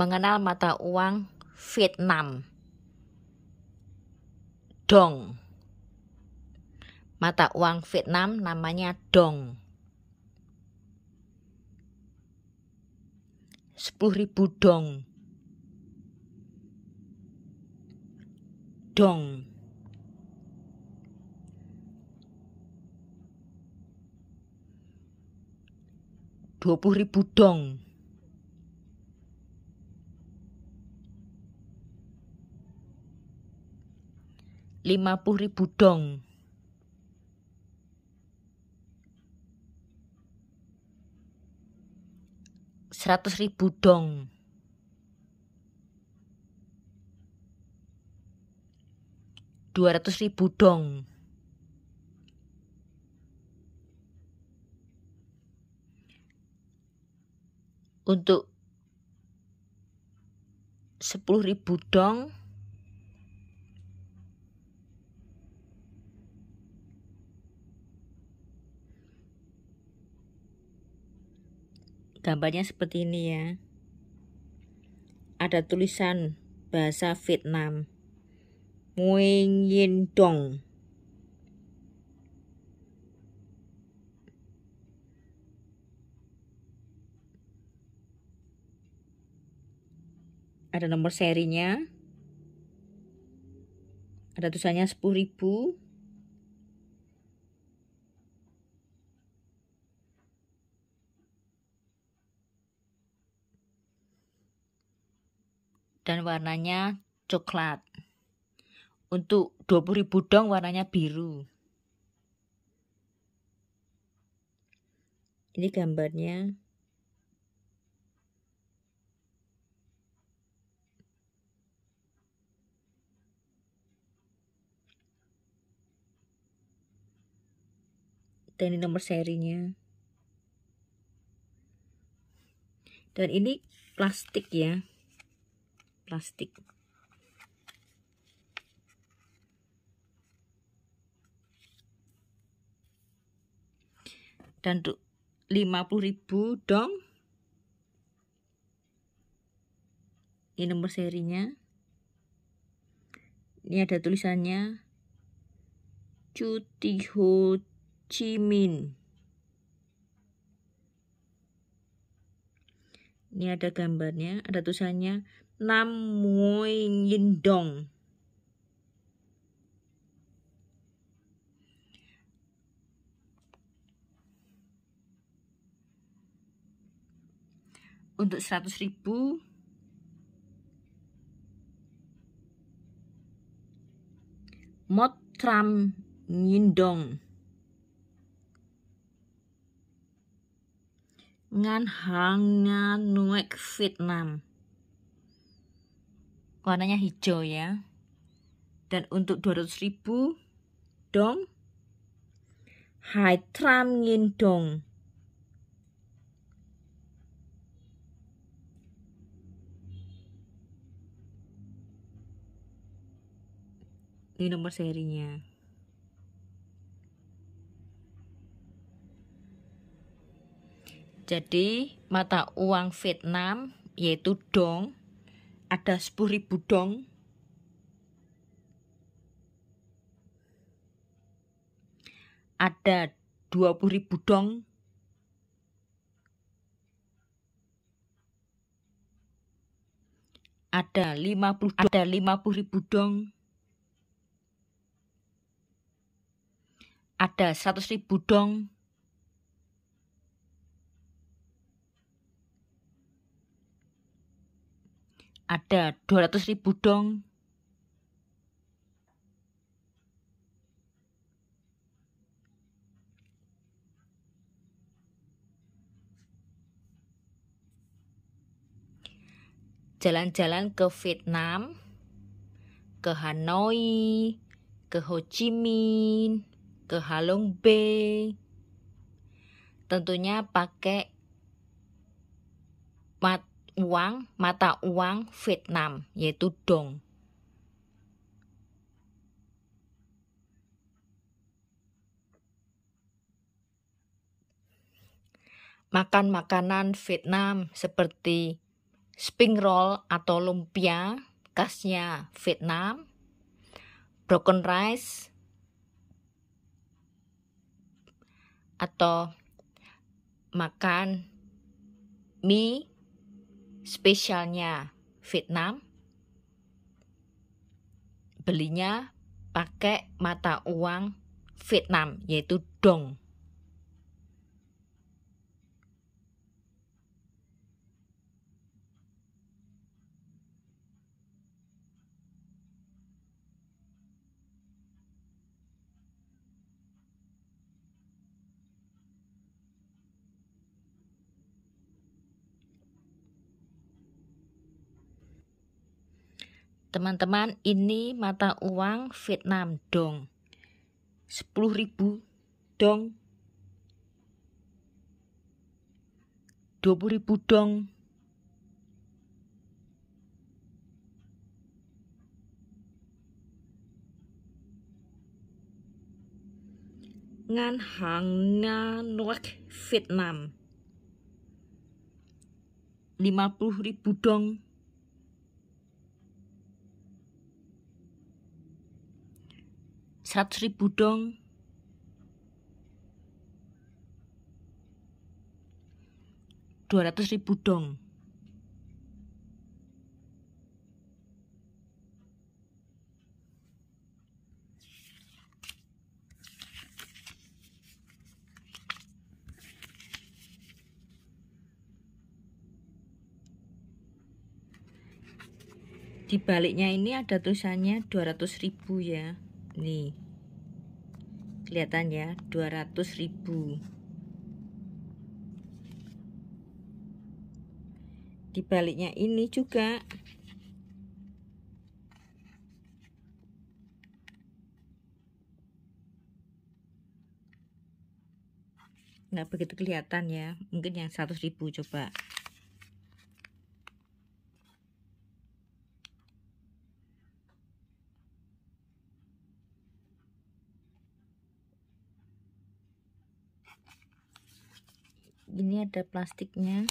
mengenal mata uang Vietnam. Dong. Mata uang Vietnam namanya dong. 10.000 dong. Dong. Dua puluh ribu dong. lima puluh ribu dong. Seratus ribu dong. Dua ratus ribu dong. Untuk sepuluh ribu dong. gambarnya seperti ini ya ada tulisan bahasa Vietnam Nguyen Yin Dong ada nomor serinya ada tulisannya 10.000 dan warnanya coklat. Untuk 20.000 dong warnanya biru. Ini gambarnya. Dan ini nomor serinya. Dan ini plastik ya plastik. Dan untuk 50.000 dong. Ini nomor serinya. Ini ada tulisannya Cuti Ho Chi Minh. Ini ada gambarnya, ada tulisannya Nam Muay Yindong. Untuk 100 ribu Motram Nindong. Ngan Hang Nuek Vietnam warnanya hijau ya dan untuk 200 ribu dong hai tram ngin dong ini nomor serinya jadi mata uang Vietnam yaitu dong ada 10.000 dong. Ada 20.000 dong. Ada 50 ada 50.000 dong. Ada 100.000 dong. ada 200 ribu dong. Jalan-jalan ke Vietnam, ke Hanoi, ke Ho Chi Minh, ke Halong Bay. Tentunya pakai mat uang mata uang Vietnam yaitu dong. Makan makanan Vietnam seperti spring roll atau lumpia khasnya Vietnam, broken rice atau makan mie spesialnya Vietnam belinya pakai mata uang Vietnam yaitu dong Teman-teman, ini mata uang Vietnam dong. 10.000 dong. 20.000 dong. Ngan hàng Nha Vietnam. 50.000 dong. seratus ribu dong dua ratus ribu dong di baliknya ini ada tulisannya 200.000 ya nih kelihatan ya 200 ribu di baliknya ini juga nggak begitu kelihatan ya mungkin yang 100 ribu coba ini ada plastiknya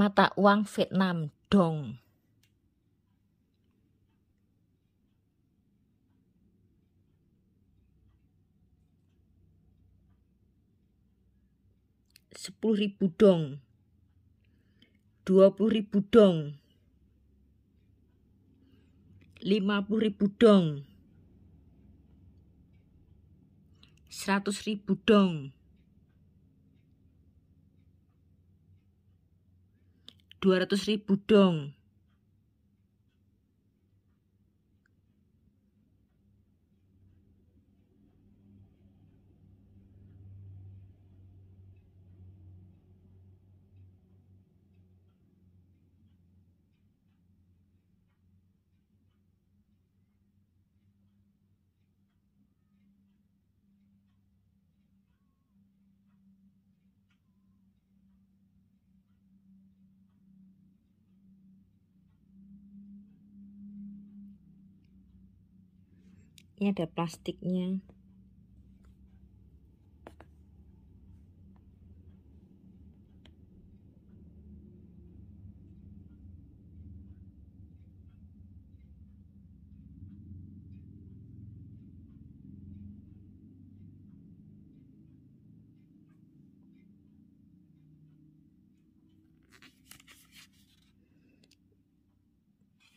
mata uang Vietnam dong. Sepuluh ribu dong, dua puluh ribu dong, lima puluh ribu dong, seratus ribu dong. 200 ribu dong. ini ada plastiknya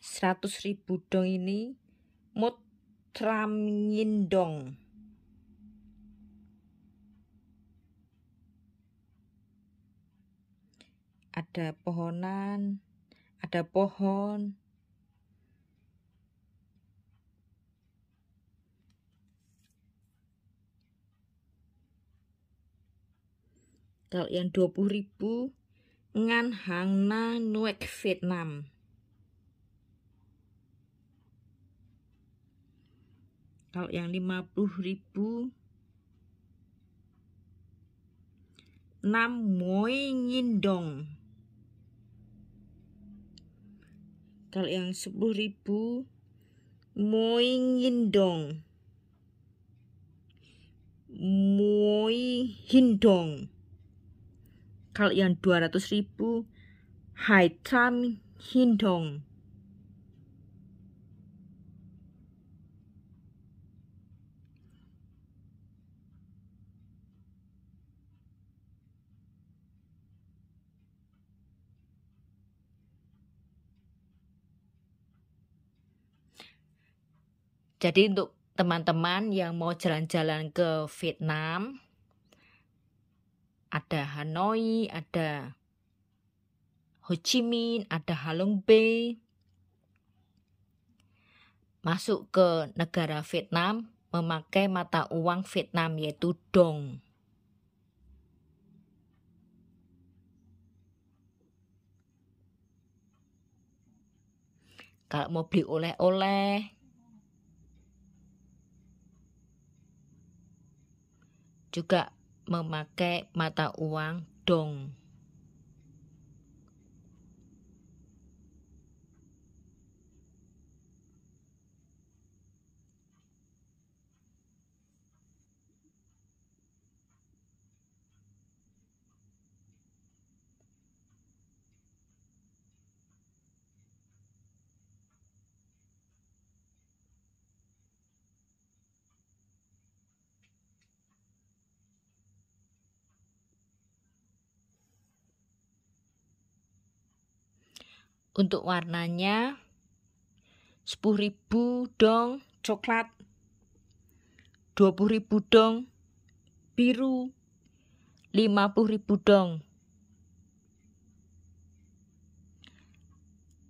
seratus ribu dong ini mood Tram Nyindong. Ada pohonan, ada pohon. Kalau yang puluh ribu, Ngan Hang Na Nuek Vietnam. kalau yang 50.000 6 moi ngindong kalau yang 10.000 moi ngindong moi hindong kalau yang 200.000 hai tam hindong Jadi untuk teman-teman yang mau jalan-jalan ke Vietnam, ada Hanoi, ada Ho Chi Minh, ada Halong Bay. Masuk ke negara Vietnam memakai mata uang Vietnam yaitu dong. kalau mau beli oleh-oleh juga memakai mata uang dong. Untuk warnanya 10.000 dong coklat, 20.000 dong biru, 50.000 dong.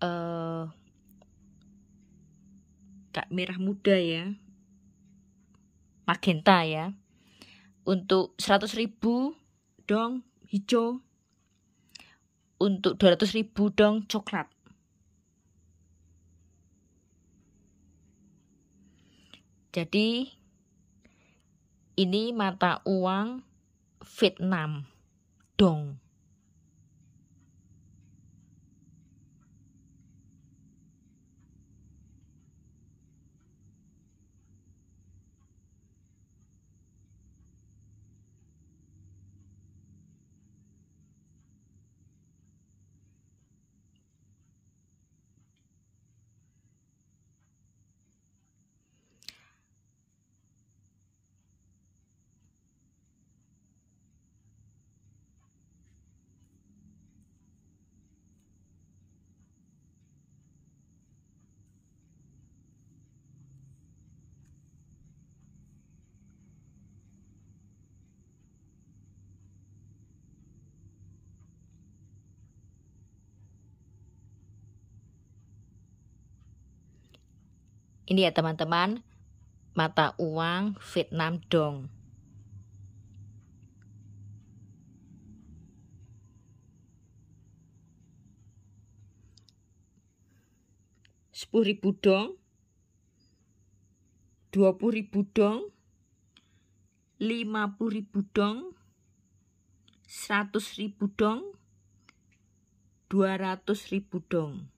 Eh Kak merah muda ya. Magenta ya. Untuk 100.000 dong hijau. Untuk 200.000 dong coklat. Jadi ini mata uang Vietnam dong. Ini ya teman-teman, mata uang Vietnam Dong. Sepuluh ribu dong, dua puluh ribu dong, lima puluh ribu dong, seratus ribu dong, dua ratus ribu dong.